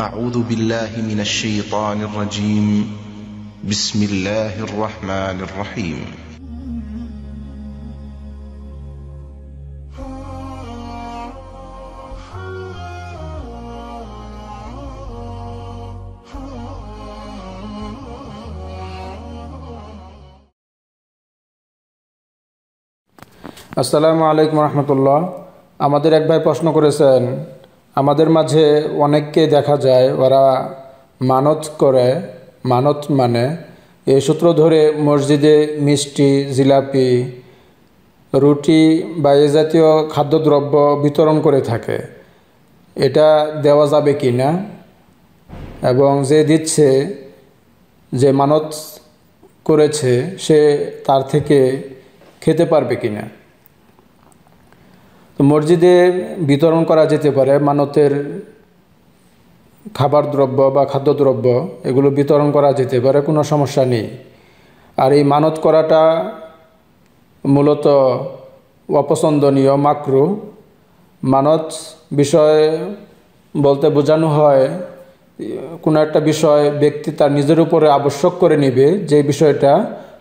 أعوذ بالله من الشيطان الرجيم بسم الله الرحمن الرحيم আসসালামু আলাইকুম রহমতুল্লাহ আমাদের এক ভাই প্রশ্ন করেছেন আমাদের মাঝে অনেককে দেখা যায় ওরা মানত করে মানত মানে এই সূত্র ধরে মসজিদে মিষ্টি জিলাপি রুটি বা এ জাতীয় খাদ্যদ্রব্য বিতরণ করে থাকে এটা দেওয়া যাবে কি না এবং যে দিচ্ছে যে মানত করেছে সে তার থেকে খেতে পারবে কি না মসজিদে বিতরণ করা যেতে পারে মানতের খাবার দ্রব্য বা খাদ্যদ্রব্য এগুলো বিতরণ করা যেতে পারে কোনো সমস্যা নেই আর এই মানত করাটা মূলত অপছন্দনীয় মাকরু মানত বিষয়ে বলতে বোঝানো হয় কোনো একটা বিষয় ব্যক্তি তার নিজের উপরে আবশ্যক করে নেবে যে বিষয়টা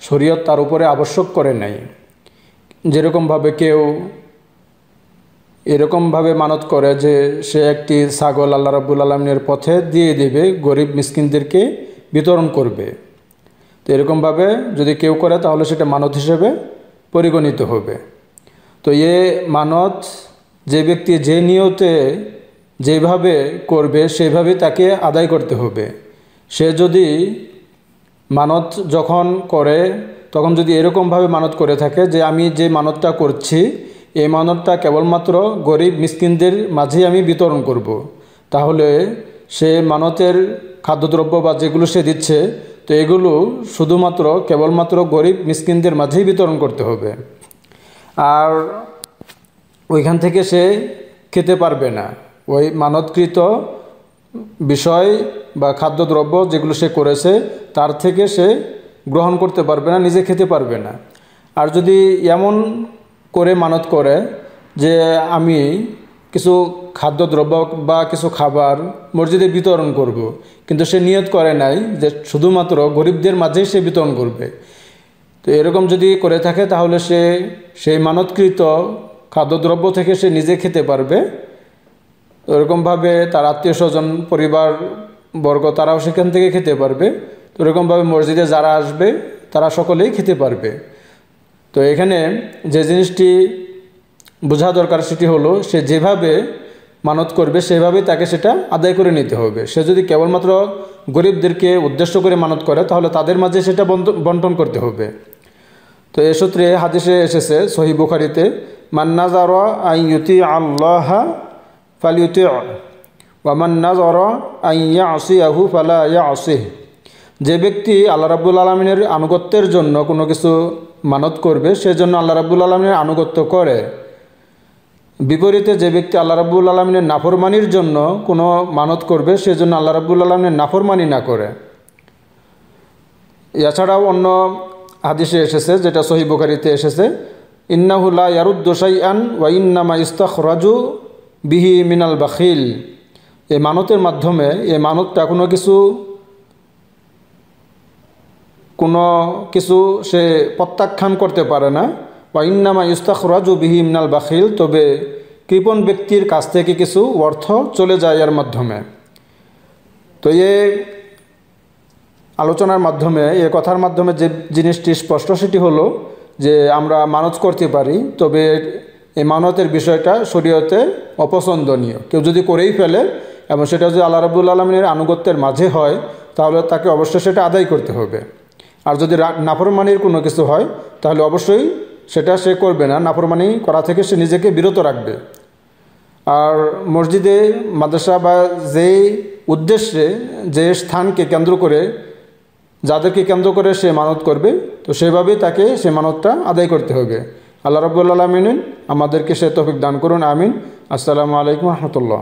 শরীয়ত তার উপরে আবশ্যক করে নেয় যেরকমভাবে কেউ এরকমভাবে মানত করে যে সে একটি ছাগল আল্লাহ রাবুল আলমিনের পথে দিয়ে দেবে গরিব মিসকিনদেরকে বিতরণ করবে তো এরকমভাবে যদি কেউ করে তাহলে সেটা মানত হিসেবে পরিগণিত হবে তো এ মানত যে ব্যক্তি যে নিয়তে যেভাবে করবে সেভাবে তাকে আদায় করতে হবে সে যদি মানত যখন করে তখন যদি এরকমভাবে মানত করে থাকে যে আমি যে মানতটা করছি এই মানতটা কেবলমাত্র গরিব মিসকিনদের মাঝেই আমি বিতরণ করব। তাহলে সে মানতের খাদ্যদ্রব্য বা যেগুলো সে দিচ্ছে তো এগুলো শুধুমাত্র কেবলমাত্র গরিব মিসকিনদের মাঝেই বিতরণ করতে হবে আর ওইখান থেকে সে খেতে পারবে না ওই মানতকৃত বিষয় বা খাদ্যদ্রব্য যেগুলো সে করেছে তার থেকে সে গ্রহণ করতে পারবে না নিজে খেতে পারবে না আর যদি এমন করে মানত করে যে আমি কিছু খাদ্যদ্রব্য বা কিছু খাবার মসজিদে বিতরণ করব। কিন্তু সে নিয়ত করে নাই যে শুধুমাত্র গরিবদের মাঝেই সে বিতরণ করবে তো এরকম যদি করে থাকে তাহলে সে সেই মানতকৃত খাদ্যদ্রব্য থেকে সে নিজে খেতে পারবে ওরকমভাবে তার আত্মীয় স্বজন পরিবার বর্গ তারাও সেখান থেকে খেতে পারবে তো এরকমভাবে মসজিদে যারা আসবে তারা সকলেই খেতে পারবে তো এখানে যে জিনিসটি বোঝা দরকার সেটি হলো সে যেভাবে মানত করবে সেভাবেই তাকে সেটা আদায় করে নিতে হবে সে যদি কেবলমাত্র গরিবদেরকে উদ্দেশ্য করে মানত করে তাহলে তাদের মাঝে সেটা বন্টন করতে হবে তো এ সূত্রে হাদিসে এসেছে সহি বুখারিতে মান্নাজার আইয়ুতি আল্লাহ ফালিউতি আই আইয়া আসি আহু ফালা ইয়া আসিহ যে ব্যক্তি আল্লাহ রাবুল আলমিনের আনুগত্যের জন্য কোনো কিছু মানত করবে সেজন্য আল্লাহ রাবুল আলমিনের আনুগত্য করে বিপরীতে যে ব্যক্তি আল্লাহ রাবুল আলমিনের নাফরমানির জন্য কোনো মানত করবে সেজন্য আল্লাহ রাবুল আলমিনের নাফরমানি না করে এছাড়াও অন্য হাদিসে এসেছে যেটা সহিবুখারিতে এসেছে ইন্নাহুল্লা ইয়ারুদ্দোসাই আন ওয়া ইন্নামা ইস্তাখ রাজু বিহি মিনাল বাখিল এই মানতের মাধ্যমে এই মানতটা কোনো কিছু কোনো কিছু সে প্রত্যাখ্যান করতে পারে না বা ইন্নামা ইস্তাক রাজু বিহিমনাল বাখিল তবে কৃপণ ব্যক্তির কাছ থেকে কিছু অর্থ চলে যায় এর মাধ্যমে তো এ আলোচনার মাধ্যমে এ কথার মাধ্যমে যে জিনিসটি স্পষ্ট সেটি হলো যে আমরা মানত করতে পারি তবে এই মানতের বিষয়টা শরীয়তে অপছন্দনীয় কেউ যদি করেই ফেলে এবং সেটা যদি আল্লাহ রাবুল আলমিনের আনুগত্যের মাঝে হয় তাহলে তাকে অবশ্যই সেটা আদায় করতে হবে আর যদি নাফরমানির কোনো কিছু হয় তাহলে অবশ্যই সেটা সে করবে না নাফরমানি করা থেকে সে নিজেকে বিরত রাখবে আর মসজিদে মাদ্রাসা বা যেই উদ্দেশ্যে যে স্থানকে কেন্দ্র করে যাদেরকে কেন্দ্র করে সে মানত করবে তো সেভাবে তাকে সে মানতটা আদায় করতে হবে আল্লাহ রবুল্লা আলমিন আমাদেরকে সে তফিক দান করুন আমিন আসসালামু আলাইকুম রহমতুল্লাহ